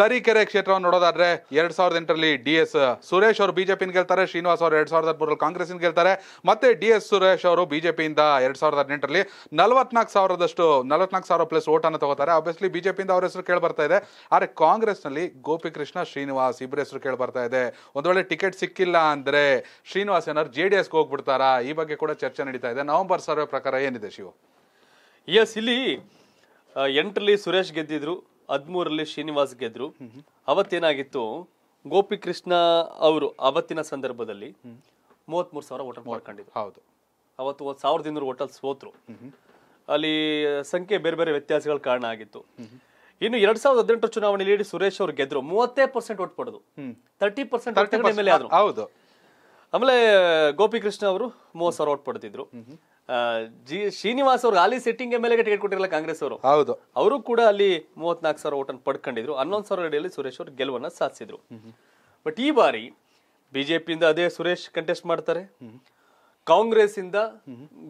ತರೀಕೆರೆ ಕ್ಷೇತ್ರವನ್ನು ನೋಡೋದಾದ್ರೆ ಎರಡ್ ಸಾವಿರದ ಎಂಟರಲ್ಲಿ ಡಿ ಎಸ್ ಸುರೇಶ್ ಅವರು ಬಿಜೆಪಿ ಗೆಲ್ತಾರೆ ಶ್ರೀನಿವಾಸ್ ಅವರು ಎರಡ್ ಸಾವಿರದ ಹದಿಮೂರಲ್ಲಿ ಕಾಂಗ್ರೆಸ್ ಗೆಲ್ತಾರೆ ಮತ್ತೆ ಡಿ ಎಸ್ ಸುರೇಶ್ ಅವರು ಬಿಜೆಪಿಯಿಂದ ಎರಡ್ ಸಾವಿರದ ಹದಿನೆಂಟರಲ್ಲಿ ನಲವತ್ನಾಲ್ಕು ಸಾವಿರದಷ್ಟು ನಲವತ್ನಾಲ್ಕು ಸಾವಿರ ಪ್ಲಸ್ ಓಟ್ ತಗೋತಾರೆ ಆಬ್ವಿಯಸ್ಲಿ ಬಿಜೆಪಿಯಿಂದ ಅವರ ಹೆಸರು ಕೇಳಿ ಬರ್ತಾ ಇದೆ ಆದರೆ ಕಾಂಗ್ರೆಸ್ ನಲ್ಲಿ ಗೋಪಿಕೃಷ್ಣ ಶ್ರೀನಿವಾಸ್ ಇಬ್ಬರ ಹೆಸರು ಕೇಳಿ ಬರ್ತಾ ಇದೆ ಒಂದ್ ವೇಳೆ ಟಿಕೆಟ್ ಸಿಕ್ಕಿಲ್ಲ ಅಂದ್ರೆ ಶ್ರೀನಿವಾಸ್ ಏನಾದ್ರು ಜೆ ಡಿ ಎಸ್ಗೆ ಹೋಗ್ಬಿಡ್ತಾರಾ ಈ ಬಗ್ಗೆ ಕೂಡ ಚರ್ಚೆ ನಡೀತಾ ಇದೆ ನವೆಂಬರ್ ಸರ್ವೆ ಪ್ರಕಾರ ಏನಿದೆ ಶಿವ ಎಸ್ ಇಲ್ಲಿ ಎಂಟರಲ್ಲಿ ಸುರೇಶ್ ಗೆದ್ದಿದ್ರು ಹದಿಮೂರಲ್ಲಿ ಶ್ರೀನಿವಾಸ್ ಗೆದ್ರು ಅವತ್ತೇನಾಗಿತ್ತು ಗೋಪಿ ಕೃಷ್ಣ ಅವರು ಅವತ್ತಿನ ಸಂದರ್ಭದಲ್ಲಿ ಮೂವತ್ಮೂರು ಸಾವಿರ ಹೋಟೆಲ್ ಮಾಡ್ಕೊಂಡಿದ್ರು ಹೌದು ಅವತ್ತು ಒಂದು ಸಾವಿರದ ಇನ್ನೂರು ಹೋಟೆಲ್ ಸೋತ್ರು ಅಲ್ಲಿ ಸಂಖ್ಯೆ ಬೇರೆ ಬೇರೆ ವ್ಯತ್ಯಾಸಗಳ ಕಾರಣ ಆಗಿತ್ತು ಇನ್ನು ಎರಡ್ ಸಾವಿರದ ಹದಿನೆಂಟು ಚುನಾವಣೆಯಲ್ಲಿ ಸುರೇಶ್ ಅವರು ಗೆದ್ರು ಮೂವತ್ತೇ ಪರ್ಸೆಂಟ್ ಓಟ್ ಪಡೆದು ತರ್ಟಿ ಪರ್ಸೆಂಟ್ ಮೇಲೆ ಆದ್ರು ಹೌದು ಆಮೇಲೆ ಗೋಪಿಕೃಷ್ಣ ಅವರು ಮೂವತ್ ಸಾವಿರ ಓಟ್ ಪಡೆದಿದ್ರು ಜಿ ಶ್ರೀನಿವಾಸ್ ಅವ್ರಿಗೆ ಅಲ್ಲಿ ಸೆಟ್ಟಿಂಗ್ ಎಮ್ ಎಲ್ ಎಗೆ ಟಿಕೆಟ್ ಕೊಟ್ಟಿರಲ್ಲ ಕಾಂಗ್ರೆಸ್ ಅವರು ಹೌದು ಅವರು ಕೂಡ ಅಲ್ಲಿ ಮೂವತ್ನಾಲ್ಕು ಸಾವಿರ ಓಟನ್ನು ಪಡ್ಕೊಂಡಿದ್ರು ಹನ್ನೊಂದು ಸಾವಿರ ಅಡಿಯಲ್ಲಿ ಸುರೇಶ್ ಅವರು ಗೆಲುವನ್ನು ಸಾಧಿಸಿದ್ರು ಬಟ್ ಈ ಬಾರಿ ಬಿಜೆಪಿಯಿಂದ ಅದೇ ಸುರೇಶ್ ಕಂಟೆಸ್ಟ್ ಮಾಡ್ತಾರೆ ಕಾಂಗ್ರೆಸ್ ಇಂದ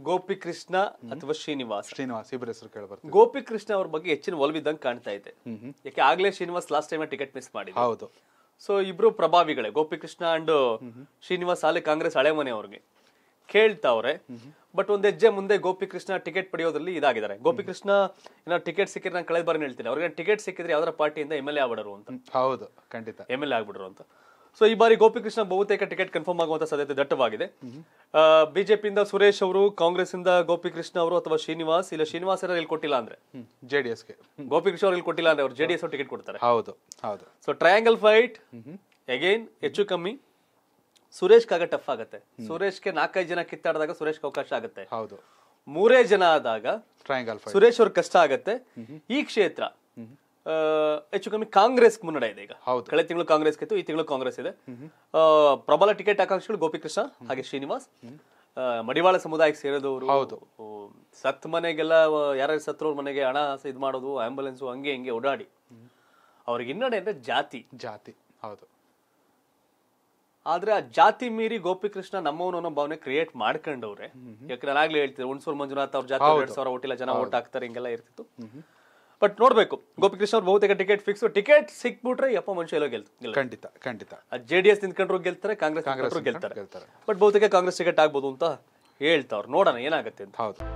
ಗೋಪಿ ಕೃಷ್ಣ ಅಥವಾ ಶ್ರೀನಿವಾಸ್ ಶ್ರೀನಿವಾಸ್ ಇಬ್ಬರ ಹೆಸರು ಕೇಳಬಾರ್ದು ಗೋಪಿ ಕೃಷ್ಣ ಅವ್ರ ಬಗ್ಗೆ ಹೆಚ್ಚಿನ ಒಲವಿದ್ದಂಗೆ ಕಾಣ್ತಾ ಇದೆ ಯಾಕೆ ಆಗ್ಲೇ Srinivas last time ticket miss ಮಾಡಿ ಹೌದು ಸೊ ಇಬ್ರು ಪ್ರಭಾವಿಗಳೇ ಗೋಪಿ ಕೃಷ್ಣ ಅಂಡ್ ಶ್ರೀನಿವಾಸ್ ಅಲ್ಲಿ ಕಾಂಗ್ರೆಸ್ ಹಳೆ ಮನೆ ಅವ್ರಿಗೆ ಅವ್ರೆ ಬಟ್ ಒಂದ್ ಹೆಜ್ಜೆ ಮುಂದೆ ಗೋಪಿಕೃಷ್ಣ ಟಿಕೆಟ್ ಪಡೆಯೋದ್ರಲ್ಲಿ ಇದಾಗಿದ್ದಾರೆ ಗೋಪಿಕೃಷ್ಣ ಏನಾದ್ರು ಟಿಕೆಟ್ ಸಿಕ್ಕಿದ್ರೆ ನಾನು ಕಳೆದ ಬಾರಿ ಹೇಳ್ತೀನಿ ಅವ್ರಿಗೆ ಟಿಕೆಟ್ ಸಿಕ್ಕಿದ್ರೆ ಯಾವ್ದಾರ ಪಾರ್ಟಿಯಿಂದ ಎಮ್ ಎಲ್ ಎ ಆಗ್ಬಿಡರು ಅಂತ ಹೌದು ಖಂಡಿತ ಎಮ್ ಎಲ್ ಎ ಆಗ್ಬಿಡ್ರು ಅಂತ ಸೊ ಈ ಬಾರಿ ಗೋಪಿಕೃಷ್ಣ ಬಹುತೇಕ ಟಿಕೆಟ್ ಕನ್ಫರ್ಮ್ ಆಗುವಂತ ಸಾಧ್ಯತೆ ದಟ್ಟವಾಗಿದೆ ಇಂದ ಸುರೇಶ್ ಅವರು ಕಾಂಗ್ರೆಸ್ ಇಂದ ಗೋಪಿಕೃಷ್ಣ ಅವರು ಅಥವಾ ಶ್ರೀನಿವಾಸ್ ಇಲ್ಲ ಶ್ರೀನಿವಾಸ್ ಇಲ್ಲಿ ಕೊಟ್ಟಿಲ್ಲ ಅಂದ್ರೆ ಜೆಡಿಎಸ್ ಗೋಪಿಕೃಷ್ಣ ಅವ್ರು ಇಲ್ಲಿ ಕೊಟ್ಟಿಲ್ಲ ಅಂದ್ರೆ ಅವ್ರು ಜೆಡಿಎಸ್ ಟಿಕೆಟ್ ಕೊಡ್ತಾರೆ ಹೌದು ಹೌದು ಸೊ ಟ್ರಯಾಂಗಲ್ ಫೈಟ್ ಅಗೇನ್ ಹೆಚ್ಚು ಕಮ್ಮಿ ಸುರೇಶ್ ಕಾಗ ಟಫ್ ಆಗುತ್ತೆ ಗೆ ನಾಲ್ಕೈದು ಜನ ಕಿತ್ತಾಡಿದಾಗ ಸುರೇಶ್ ಅವಕಾಶ ಆಗುತ್ತೆ ಹೌದು ಮೂರೇ ಜನ ಆದಾಗ ಟ್ರಯಾಂಗಲ್ ಸುರೇಶ್ ಅವ್ರ ಕಷ್ಟ ಆಗುತ್ತೆ ಈ ಕ್ಷೇತ್ರ ಹೆಚ್ಚು ಕಮ್ಮಿ ಕಾಂಗ್ರೆಸ್ ಮುನ್ನಡೆ ಇದೆ ಈಗ ಕಳೆದ ತಿಂಗಳು ಕಾಂಗ್ರೆಸ್ ಇತ್ತು ಈ ತಿಂಗಳು ಕಾಂಗ್ರೆಸ್ ಇದೆ ಪ್ರಬಲ ಟಿಕೆಟ್ ಆಕಾಂಕ್ಷಿಗಳು ಗೋಪಿಕೃಷ್ಣ ಹಾಗೆ ಶ್ರೀನಿವಾಸ್ ಮಡಿವಾಳ ಸಮುದಾಯಕ್ಕೆ ಸೇರಿದವರು ಹೌದು ಸತ್ ಮನೆಗೆಲ್ಲ ಯಾರ್ಯಾರು ಸತ್ರವ್ರ ಮನೆಗೆ ಹಣ ಇದು ಮಾಡೋದು ಆಂಬುಲೆನ್ಸ್ ಹಂಗೆ ಹಿಂಗೆ ಓಡಾಡಿ ಅವ್ರಿಗೆ ಹಿನ್ನಡೆ ಅಂದ್ರೆ ಜಾತಿ ಜಾತಿ ಹೌದು ಆದ್ರೆ ಆ ಜಾತಿ ಮೀರಿ ಗೋಪಿಕೃಷ್ಣ ನಮ್ಮವನು ಅನ್ನೋ ಭಾವನೆ ಕ್ರಿಯೇಟ್ ಮಾಡ್ಕೊಂಡವ್ರೆ ಯಾಕೆ ನಾನಾಗ್ಲೇ ಹೇಳ್ತಿದ್ರು ಹುಣಸೂರು ಮಂಜುನಾಥ್ ಅವ್ರ ಜಾತಿ ಎರಡ್ ಸಾವಿರ ಓಟಿಲ್ಲ ಜನ ಓಟ್ ಹಾಕ್ತಾರೆ ಹಿಂಗೆಲ್ಲ ಇರ್ತಿತ್ತು ಬಟ್ ನೋಡ್ಬೇಕು ಗೋಪಿಕೃಷ್ಣ ಅವ್ರು ಬಹುತೇಕ ಟಿಕೆಟ್ ಫಿಕ್ಸ್ ಟಿಕೆಟ್ ಸಿಕ್ಬಿಟ್ರೆ ಯಪ್ಪ ಮನುಷ್ಯ ಎಲ್ಲೋ ಗೆಲ್ತಾರೆ ಖಂಡಿತ ಖಂಡಿತ ಜೆಡಿಎಸ್ ನಿಂತ್ಕೊಂಡ್ರು ಗೆಲ್ತಾರೆ ಕಾಂಗ್ರೆಸ್ ಕಾಂಗ್ರೆಸ್ ಗೆಲ್ತಾರೆ ಬಟ್ ಬಹುತೇಕ ಕಾಂಗ್ರೆಸ್ ಟಿಕೆಟ್ ಆಗ್ಬೋದು ಅಂತ ಹೇಳ್ತಾವ್ರು ನೋಡೋಣ ಏನಾಗುತ್ತೆ ಅಂತ ಹೌದು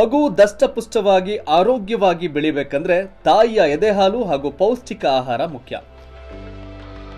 ಮಗು ದಷ್ಟಪುಷ್ಟವಾಗಿ ಆರೋಗ್ಯವಾಗಿ ಬೆಳಿಬೇಕಂದ್ರೆ ತಾಯಿಯ ಎದೆಹಾಲು ಹಾಗೂ ಪೌಷ್ಟಿಕ ಆಹಾರ ಮುಖ್ಯ